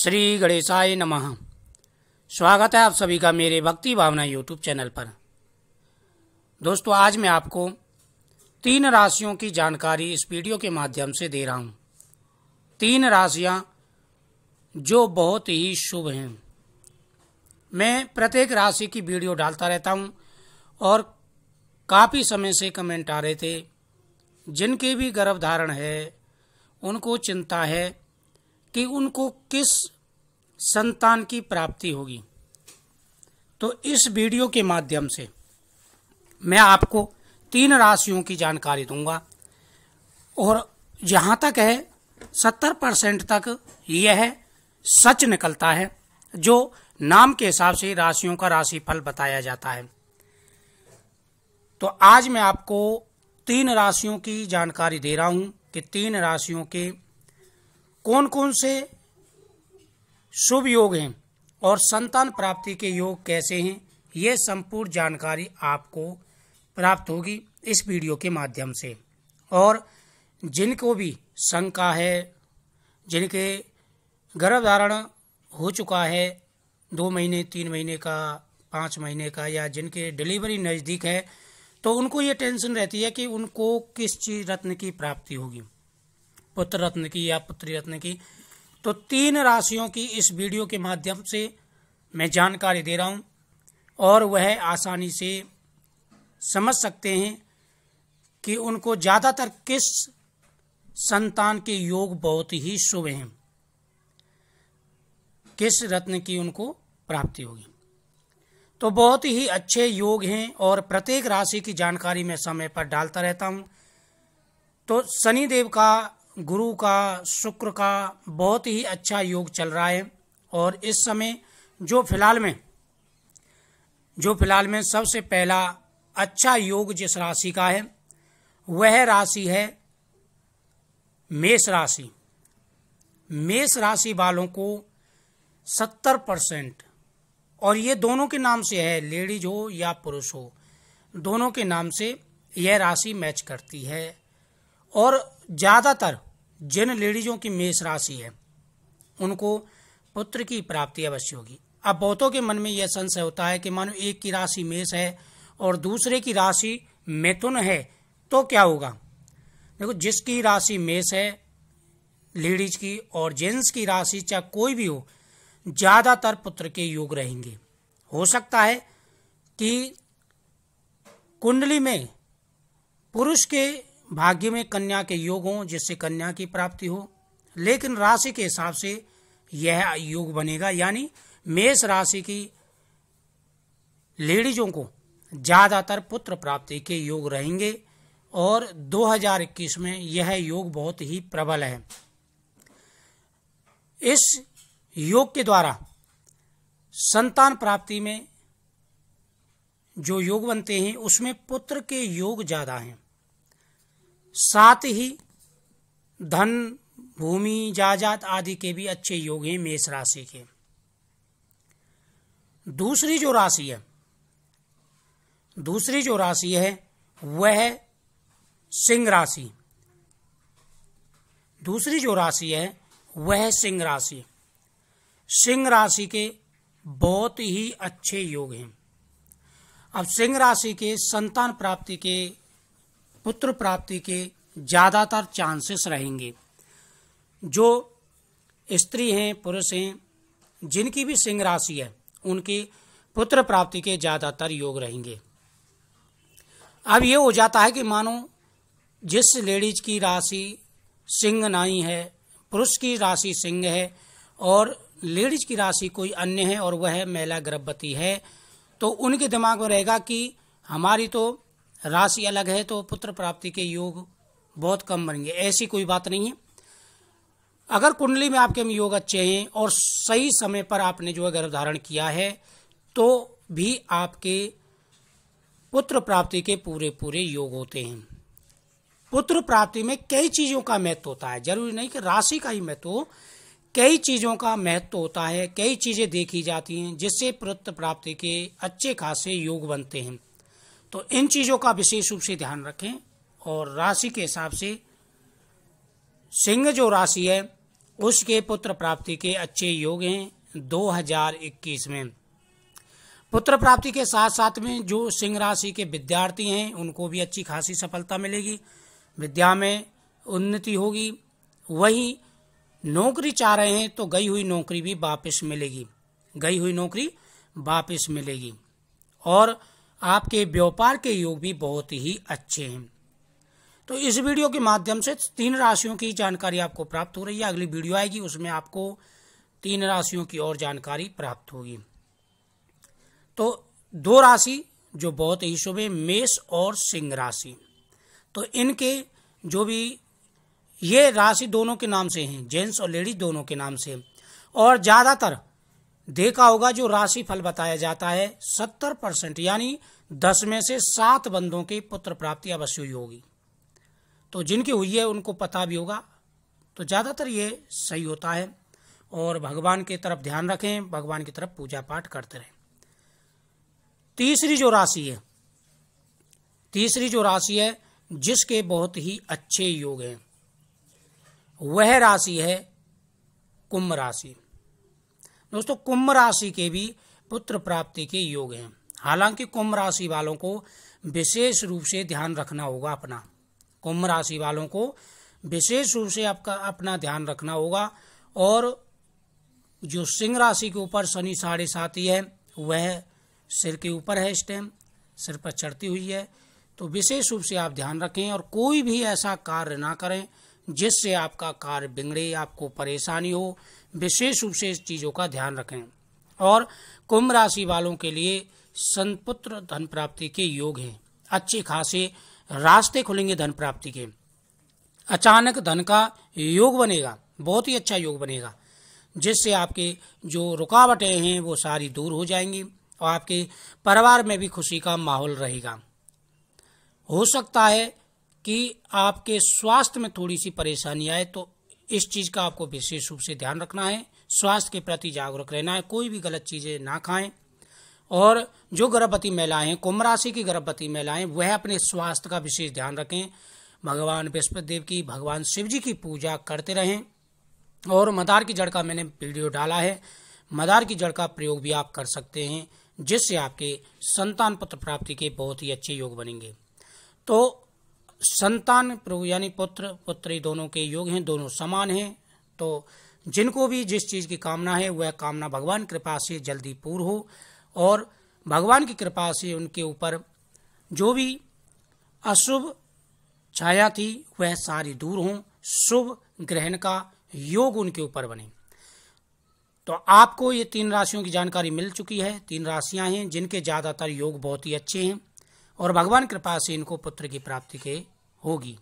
श्री गणेशाय नमः स्वागत है आप सभी का मेरे भक्ति भावना यूट्यूब चैनल पर दोस्तों आज मैं आपको तीन राशियों की जानकारी इस वीडियो के माध्यम से दे रहा हूँ तीन राशियाँ जो बहुत ही शुभ हैं मैं प्रत्येक राशि की वीडियो डालता रहता हूँ और काफ़ी समय से कमेंट आ रहे थे जिनके भी गर्भ धारण है उनको चिंता है कि उनको किस संतान की प्राप्ति होगी तो इस वीडियो के माध्यम से मैं आपको तीन राशियों की जानकारी दूंगा और जहां तक है सत्तर परसेंट तक यह सच निकलता है जो नाम के हिसाब से राशियों का राशिफल बताया जाता है तो आज मैं आपको तीन राशियों की जानकारी दे रहा हूं कि तीन राशियों के कौन कौन से शुभ योग हैं और संतान प्राप्ति के योग कैसे हैं ये संपूर्ण जानकारी आपको प्राप्त होगी इस वीडियो के माध्यम से और जिनको भी शंका है जिनके गर्भधारण हो चुका है दो महीने तीन महीने का पाँच महीने का या जिनके डिलीवरी नज़दीक है तो उनको ये टेंशन रहती है कि उनको किस चीज़ रत्न की प्राप्ति होगी पुत्र रत्न की या पुत्री रत्न की तो तीन राशियों की इस वीडियो के माध्यम से मैं जानकारी दे रहा हूं और वह आसानी से समझ सकते हैं कि उनको ज़्यादातर किस संतान के योग बहुत ही शुभ हैं किस रत्न की उनको प्राप्ति होगी तो बहुत ही अच्छे योग हैं और प्रत्येक राशि की जानकारी मैं समय पर डालता रहता हूं तो शनि देव का गुरु का शुक्र का बहुत ही अच्छा योग चल रहा है और इस समय जो फिलहाल में जो फिलहाल में सबसे पहला अच्छा योग जिस राशि का है वह राशि है मेष राशि मेष राशि वालों को सत्तर परसेंट और ये दोनों के नाम से है लेडीज हो या पुरुष हो दोनों के नाम से यह राशि मैच करती है और ज़्यादातर जिन लेडीजों की मेष राशि है उनको पुत्र की प्राप्ति अवश्य होगी अब बहुतों के मन में यह संशय होता है कि मानो एक की राशि मेष है और दूसरे की राशि मैथुन है तो क्या होगा देखो जिसकी राशि मेष है लेडीज की और जेंट्स की राशि चाहे कोई भी हो ज़्यादातर पुत्र के योग रहेंगे हो सकता है कि कुंडली में पुरुष के भाग्य में कन्या के योग हों जिससे कन्या की प्राप्ति हो लेकिन राशि के हिसाब से यह योग बनेगा यानी मेष राशि की लेडीजों को ज़्यादातर पुत्र प्राप्ति के योग रहेंगे और 2021 में यह योग बहुत ही प्रबल है इस योग के द्वारा संतान प्राप्ति में जो योग बनते हैं उसमें पुत्र के योग ज़्यादा हैं साथ ही धन भूमि जायदाद आदि के भी अच्छे योग हैं मेष राशि के दूसरी जो राशि है दूसरी जो राशि है वह सिंह राशि दूसरी जो राशि है वह सिंह राशि सिंह राशि के बहुत ही अच्छे योग हैं अब सिंह राशि के संतान प्राप्ति के पुत्र प्राप्ति के ज़्यादातर चांसेस रहेंगे जो स्त्री हैं पुरुष हैं जिनकी भी सिंह राशि है उनकी पुत्र प्राप्ति के ज़्यादातर योग रहेंगे अब ये हो जाता है कि मानो जिस लेडीज की राशि सिंह नहीं है पुरुष की राशि सिंह है और लेडीज की राशि कोई अन्य है और वह महिला गर्भवती है तो उनके दिमाग में रहेगा कि हमारी तो राशि अलग है तो पुत्र प्राप्ति के योग बहुत कम बनेंगे ऐसी कोई बात नहीं है अगर कुंडली में आपके योग अच्छे हैं और सही समय पर आपने जो है गर्भधारण किया है तो भी आपके पुत्र प्राप्ति के पूरे पूरे योग होते हैं पुत्र प्राप्ति में कई चीजों का महत्व होता है जरूरी नहीं कि राशि का ही महत्व कई चीजों का महत्व होता है कई चीजें देखी जाती हैं जिससे पुत्र प्राप्ति के अच्छे खासे योग बनते हैं तो इन चीज़ों का विशेष रूप से ध्यान रखें और राशि के हिसाब से सिंह जो राशि है उसके पुत्र प्राप्ति के अच्छे योग हैं 2021 में पुत्र प्राप्ति के साथ साथ में जो सिंह राशि के विद्यार्थी हैं उनको भी अच्छी खासी सफलता मिलेगी विद्या में उन्नति होगी वहीं नौकरी चाह रहे हैं तो गई हुई नौकरी भी वापस मिलेगी गई हुई नौकरी वापस मिलेगी और आपके व्यापार के योग भी बहुत ही अच्छे हैं तो इस वीडियो के माध्यम से तीन राशियों की जानकारी आपको प्राप्त हो रही है अगली वीडियो आएगी उसमें आपको तीन राशियों की और जानकारी प्राप्त होगी तो दो राशि जो बहुत ही शुभ है मेष और सिंह राशि तो इनके जो भी ये राशि दोनों के नाम से हैं जेंट्स और लेडीज दोनों के नाम से और ज़्यादातर देखा होगा जो राशि फल बताया जाता है सत्तर परसेंट यानी दस में से सात बंदों की पुत्र प्राप्ति अवश्य हुई होगी तो जिनकी हुई है उनको पता भी होगा तो ज़्यादातर ये सही होता है और भगवान की तरफ ध्यान रखें भगवान की तरफ पूजा पाठ करते रहें तीसरी जो राशि है तीसरी जो राशि है जिसके बहुत ही अच्छे योग हैं वह राशि है कुंभ राशि दोस्तों कुंभ राशि के भी पुत्र प्राप्ति के योग हैं हालांकि कुंभ राशि वालों को विशेष रूप से ध्यान रखना होगा अपना कुंभ राशि वालों को विशेष रूप से आपका अपना ध्यान रखना होगा और जो सिंह राशि के ऊपर शनि साढ़े सात ही है वह सिर के ऊपर है इस टाइम सिर पर चढ़ती हुई है तो विशेष रूप से आप ध्यान रखें और कोई भी ऐसा कार्य ना करें जिससे आपका कार्य बिगड़े आपको परेशानी हो विशेष रूप से इस चीज़ों का ध्यान रखें और कुंभ राशि वालों के लिए संपुत्र धन प्राप्ति के योग हैं अच्छे खासे रास्ते खुलेंगे धन प्राप्ति के अचानक धन का योग बनेगा बहुत ही अच्छा योग बनेगा जिससे आपके जो रुकावटें हैं वो सारी दूर हो जाएंगी और आपके परिवार में भी खुशी का माहौल रहेगा हो सकता है कि आपके स्वास्थ्य में थोड़ी सी परेशानी आए तो इस चीज़ का आपको विशेष रूप से ध्यान रखना है स्वास्थ्य के प्रति जागरूक रहना है कोई भी गलत चीज़ें ना खाएं और जो गर्भवती महिलाएं हैं कुंभ राशि की गर्भवती महिलाएं वह अपने स्वास्थ्य का विशेष ध्यान रखें भगवान बृहस्पति देव की भगवान शिव जी की पूजा करते रहें और मदार की जड़ का मैंने वीडियो डाला है मदार की जड़ का प्रयोग भी आप कर सकते हैं जिससे आपके संतान पत्र प्राप्ति के बहुत ही अच्छे योग बनेंगे तो संतान प्रभु यानी पुत्र पुत्री दोनों के योग हैं दोनों समान हैं तो जिनको भी जिस चीज की कामना है वह कामना भगवान कृपा से जल्दी पूर्ण हो और भगवान की कृपा से उनके ऊपर जो भी अशुभ छाया थी वह सारी दूर हों शुभ ग्रहण का योग उनके ऊपर बने तो आपको ये तीन राशियों की जानकारी मिल चुकी है तीन राशियां हैं जिनके ज़्यादातर योग बहुत ही अच्छे हैं और भगवान कृपा से इनको पुत्र की प्राप्ति के होगी